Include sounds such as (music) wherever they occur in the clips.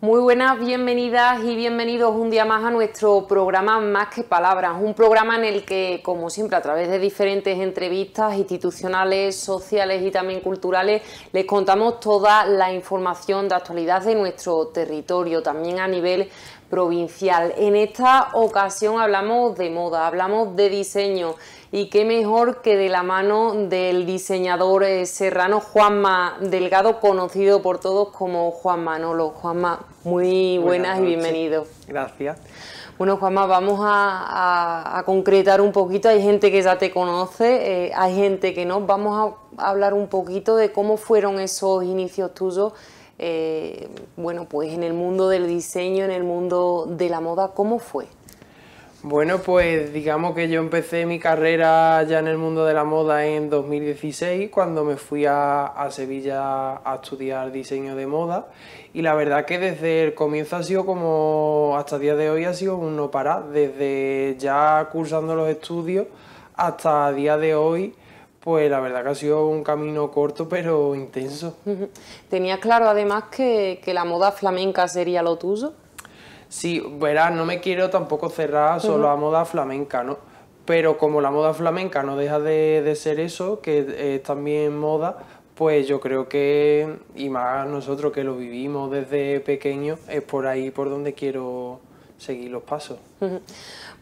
Muy buenas, bienvenidas y bienvenidos un día más a nuestro programa Más que Palabras, un programa en el que, como siempre, a través de diferentes entrevistas institucionales, sociales y también culturales, les contamos toda la información de actualidad de nuestro territorio, también a nivel provincial. En esta ocasión hablamos de moda, hablamos de diseño y qué mejor que de la mano del diseñador eh, serrano Juanma Delgado, conocido por todos como Juan Manolo. Juanma, muy buenas, y bienvenido. Gracias. Bueno, Juanma, vamos a, concretar un poquito. Hay gente que ya te conoce, eh, hay gente que no. Vamos a hablar un poquito de cómo fueron esos inicios tuyos eh, bueno, pues en el mundo del diseño, en el mundo de la moda, ¿cómo fue? Bueno, pues digamos que yo empecé mi carrera ya en el mundo de la moda en 2016, cuando me fui a, Sevilla a estudiar diseño de moda. Y la verdad que desde el comienzo ha sido como, hasta el día de hoy ha sido un no parar, desde ya cursando los estudios hasta el día de hoy. Pues la verdad que ha sido un camino corto pero intenso. (laughs) ¿Tenías claro además que, que la moda flamenca sería lo tuyo? Sí, verás, no me quiero tampoco cerrar solo a moda flamenca, ¿no? Pero como la moda flamenca no deja de, ser eso, que es también moda, pues yo creo que, y más nosotros que lo vivimos desde pequeño, es por ahí por donde quiero seguir los pasos.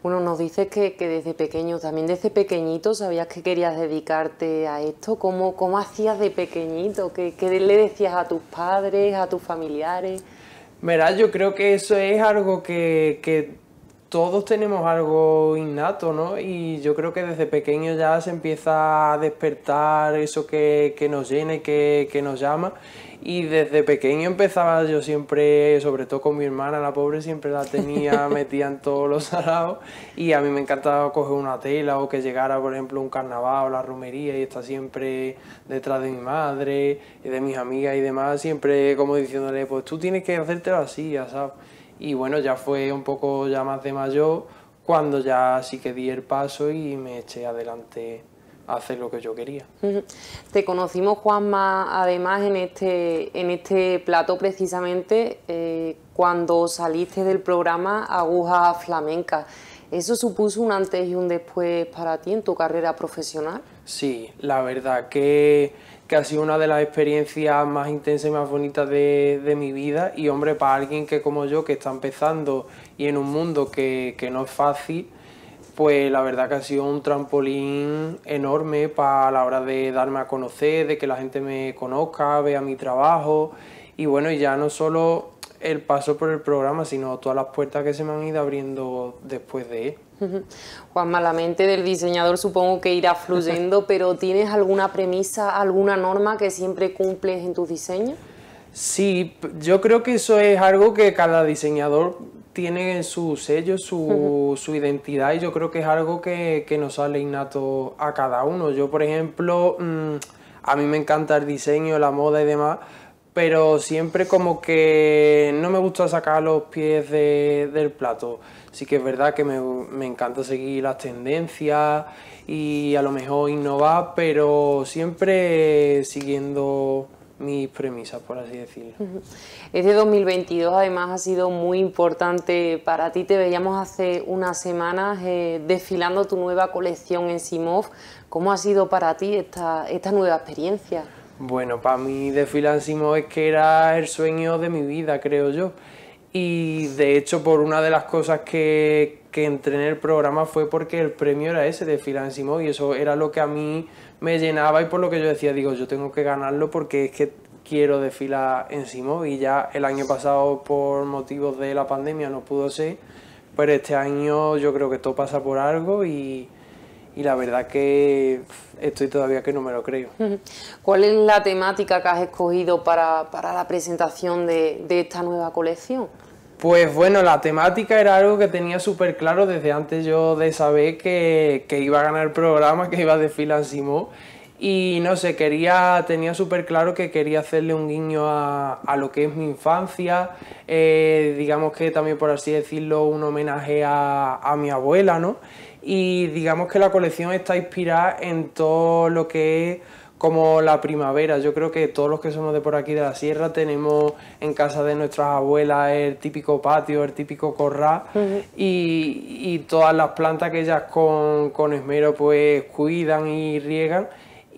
Bueno, nos dices que, desde pequeño, también desde pequeñito, sabías que querías dedicarte a esto. ¿Cómo, hacías de pequeñito? ¿Qué, le decías a tus padres, a tus familiares? Mira, yo creo que eso es algo que, que todos tenemos algo innato, ¿no? Y yo creo que desde pequeño ya se empieza a despertar eso que, nos llena y que, nos llama. Y desde pequeño empezaba yo siempre, sobre todo con mi hermana, la pobre siempre la tenía (laughs) metida en todos los salados. Y a mí me encantaba coger una tela o que llegara, por ejemplo, un carnaval o la romería y estar siempre detrás de mi madre y de mis amigas y demás, siempre como diciéndole, pues tú tienes que hacértelo así, ya sabes y bueno, ya fue un poco ya más de mayor cuando ya sí que di el paso y me eché adelante a hacer lo que yo quería. Te conocimos, Juanma, además en este, en este plato precisamente eh, cuando saliste del programa Aguja Flamenca. ¿Eso supuso un antes y un después para ti en tu carrera profesional? Sí, la verdad que, ha sido una de las experiencias más intensas y más bonitas de, mi vida y hombre, para alguien que como yo, que está empezando y en un mundo que, que no es fácil, pues la verdad que ha sido un trampolín enorme para la hora de darme a conocer, de que la gente me conozca, vea mi trabajo y bueno, ya no solo el paso por el programa, sino todas las puertas que se me han ido abriendo después de él. Juanma, la mente del diseñador supongo que irá fluyendo, (laughs) pero ¿tienes alguna premisa, alguna norma que siempre cumples en tus diseños? Sí, yo creo que eso es algo que cada diseñador tiene en su sello, su, identidad, y yo creo que es algo que, nos sale innato a cada uno. Yo, por ejemplo, mm, a mí me encanta el diseño, la moda y demás, pero siempre como que no me gusta sacar los pies del plato. Sí que es verdad que me, encanta seguir las tendencias y a lo mejor innovar, pero siempre siguiendo mis premisas, por así decirlo. Este 2022 además ha sido muy importante para ti. Te veíamos hace unas semanas eh, desfilando tu nueva colección en Simov. ¿Cómo ha sido para ti esta nueva experiencia? Bueno, para mí desfilar Simo es que era el sueño de mi vida, creo yo. Y de hecho, por una de las cosas que, que entré en el programa fue porque el premio era ese de Simo, y eso era lo que a mí me llenaba y por lo que yo decía, digo, yo tengo que ganarlo porque es que quiero desfilar en Simo y ya el año pasado por motivos de la pandemia no pudo ser, pero este año yo creo que todo pasa por algo y, y la verdad que estoy todavía que no me lo creo. (laughs) ¿Cuál es la temática que has escogido para, la presentación de, esta nueva colección? Pues bueno, la temática era algo que tenía súper claro desde antes yo de saber que, iba a ganar el programa, que iba a desfilar Simón y no sé, quería, tenía súper claro que quería hacerle un guiño a, a lo que es mi infancia, eh, digamos que también por así decirlo, un homenaje a, a mi abuela, ¿no? y digamos que la colección está inspirada en todo lo que es como la primavera. Yo creo que todos los que somos de por aquí de la sierra tenemos en casa de nuestras abuelas el típico patio, el típico corral y, todas las plantas que ellas con, con esmero pues cuidan y riegan.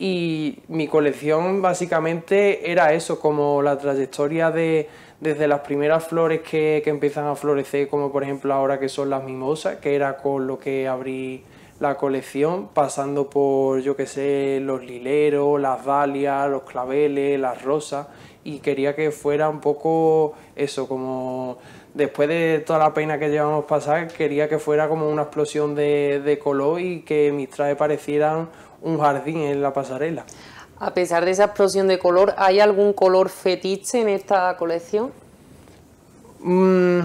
Y mi colección básicamente era eso, como la trayectoria de, desde las primeras flores que, empiezan a florecer, como por ejemplo ahora que son las mimosas, que era con lo que abrí la colección, pasando por, yo que sé, los lileros, las dalias, los claveles, las rosas, y quería que fuera un poco eso, como después de toda la pena que llevamos pasar, quería que fuera como una explosión de, de color y que mis trajes parecieran un jardín en la pasarela. A pesar de esa explosión de color, ¿hay algún color fetiche en esta colección? Mm,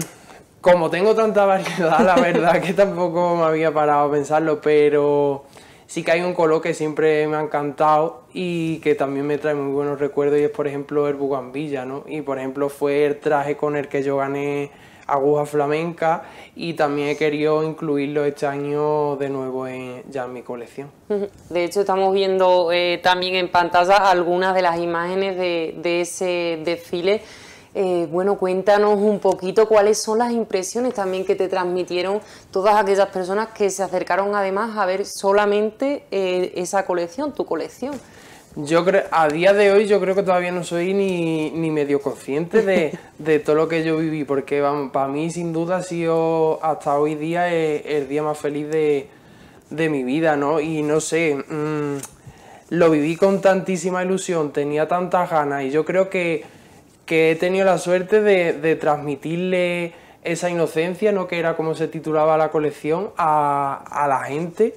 como tengo tanta variedad, la verdad que tampoco me había parado a pensarlo, pero sí que hay un color que siempre me ha encantado y que también me trae muy buenos recuerdos y es por ejemplo el bugambilla, ¿no? Y por ejemplo fue el traje con el que yo gané aguja flamenca y también he querido incluirlo este año de nuevo en, ya en mi colección. De hecho estamos viendo eh, también en pantalla algunas de las imágenes de, ese desfile. Eh, bueno, cuéntanos un poquito cuáles son las impresiones también que te transmitieron todas aquellas personas que se acercaron además a ver solamente eh, esa colección, tu colección. Yo creo, a día de hoy yo creo que todavía no soy ni, medio consciente de, todo lo que yo viví, porque para mí sin duda ha sido hasta hoy día eh, el, día más feliz de, mi vida, ¿no? Y no sé, mm, lo viví con tantísima ilusión, tenía tantas ganas y yo creo que, he tenido la suerte de, transmitirle esa inocencia, ¿no? Que era como se titulaba la colección, a, a la gente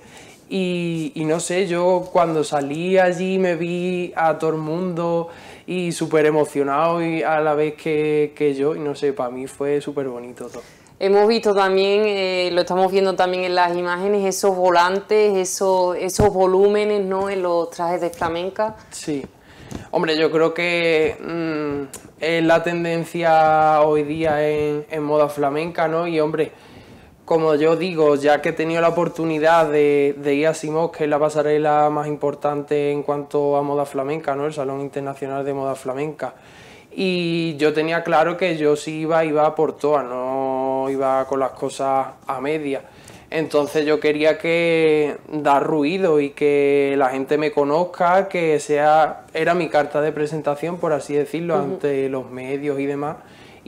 y, no sé, yo cuando salí allí me vi a todo el mundo y súper emocionado y a la vez que, yo, y no sé, para mí fue súper bonito todo. Hemos visto también, eh, lo estamos viendo también en las imágenes, esos volantes, esos, esos volúmenes, ¿no? En los trajes de flamenca. Sí. Hombre, yo creo que mm, es la tendencia hoy día en, en moda flamenca, ¿no? Y hombre, como yo digo, ya que he tenido la oportunidad de, ir a Simos, que es la pasarela más importante en cuanto a moda flamenca, ¿no? el Salón Internacional de Moda Flamenca. Y yo tenía claro que yo sí iba, iba por todas, no iba con las cosas a media. Entonces yo quería que dar ruido y que la gente me conozca, que sea, era mi carta de presentación, por así decirlo, ante los medios y demás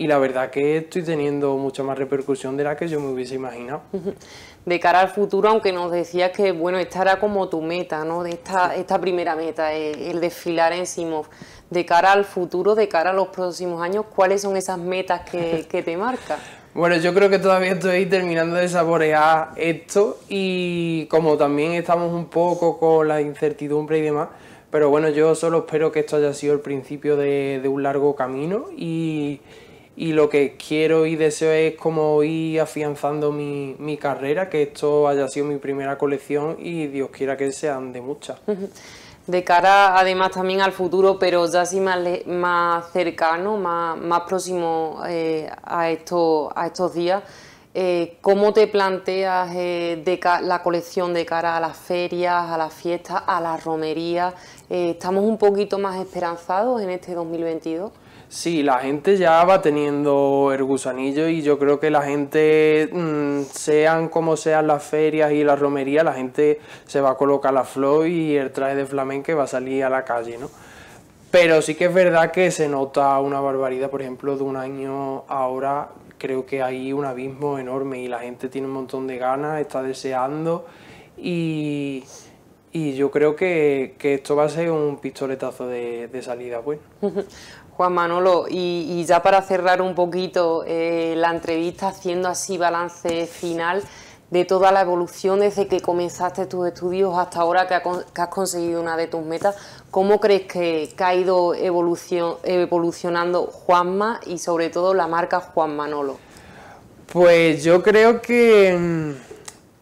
y la verdad que estoy teniendo mucha más repercusión de la que yo me hubiese imaginado. (laughs) De cara al futuro, aunque nos decías que bueno, esta era como tu meta, ¿no? De esta, esta primera meta, eh, el, desfilar en Simov. De cara al futuro, de cara a los próximos años, ¿cuáles son esas metas que, (laughs) te marcas? Bueno, yo creo que todavía estoy terminando de saborear esto y como también estamos un poco con la incertidumbre y demás, pero bueno, yo solo espero que esto haya sido el principio de, de un largo camino y, y lo que quiero y deseo es como ir afianzando mi, carrera, que esto haya sido mi primera colección y Dios quiera que sean de muchas. De cara además también al futuro, pero ya sí más, más cercano, más, próximo eh, a, esto, a estos días. Eh, cómo te planteas eh, la colección de cara a las ferias, a las fiestas, a las romerías. Eh, ¿Estamos un poquito más esperanzados en este 2022? Sí, la gente ya va teniendo el gusanillo y yo creo que la gente, mm, sean como sean las ferias y las romerías, la gente se va a colocar la flor y el traje de flamenco va a salir a la calle, ¿no? Pero sí que es verdad que se nota una barbaridad, por ejemplo, de un año ahora creo que hay un abismo enorme y la gente tiene un montón de ganas, está deseando y, yo creo que, esto va a ser un pistoletazo de, salida bueno. (laughs) Juan Manolo, y, ya para cerrar un poquito eh, la entrevista haciendo así balance final, de toda la evolución desde que comenzaste tus estudios hasta ahora que, has conseguido una de tus metas. ¿Cómo crees que, ha ido evolucionando Juanma y sobre todo la marca Juan Manolo? Pues yo creo que mm,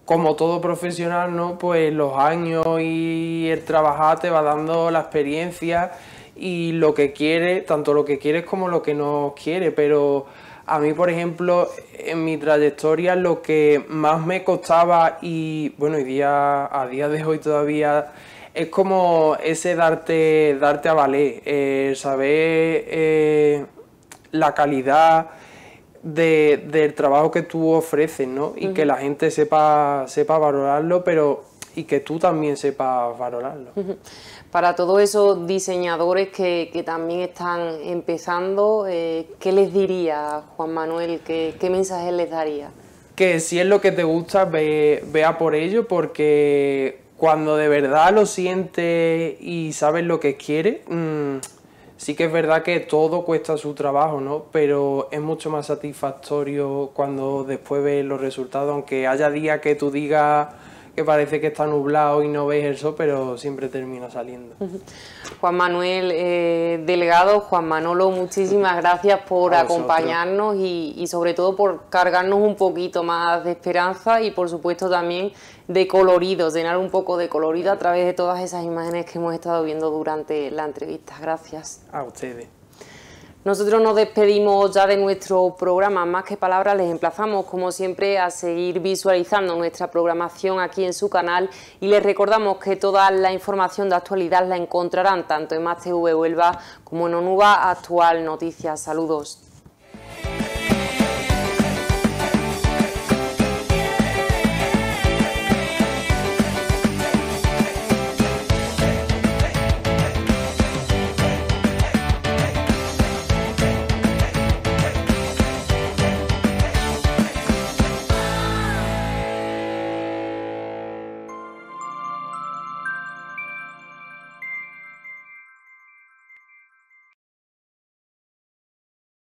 como todo profesional, ¿no? Pues los años y el trabajar te va dando la experiencia y lo que quieres, tanto lo que quieres como lo que no quieres, pero a mí, por ejemplo, en mi trayectoria lo que más me costaba y bueno, y día, a día de hoy todavía es como ese darte, darte a valer, eh, saber eh, la calidad del trabajo que tú ofreces, ¿no? Y que la gente sepa, sepa valorarlo, pero y que tú también sepas valorarlo. Para todos esos diseñadores que, que también están empezando, eh, ¿qué les diría, Juan Manuel? ¿Qué, mensaje les daría? Que si es lo que te gusta, vea por ello, porque cuando de verdad lo sientes y sabes lo que quieres, mm, sí que es verdad que todo cuesta su trabajo, ¿no? Pero es mucho más satisfactorio cuando después ves los resultados, aunque haya días que tú digas que parece que está nublado y no veis eso pero siempre termina saliendo. (laughs) Juan Manuel eh, Delgado, Juan Manolo, muchísimas gracias por acompañarnos y, y, sobre todo por cargarnos un poquito más de esperanza y por supuesto también de colorido, llenar un poco de colorido a través de todas esas imágenes que hemos estado viendo durante la entrevista. Gracias. A ustedes. Nosotros nos despedimos ya de nuestro programa Más que Palabras. Les emplazamos, como siempre, a seguir visualizando nuestra programación aquí en su canal y les recordamos que toda la información de actualidad la encontrarán tanto en Más Huelva como en Onuba Actual Noticias. Saludos.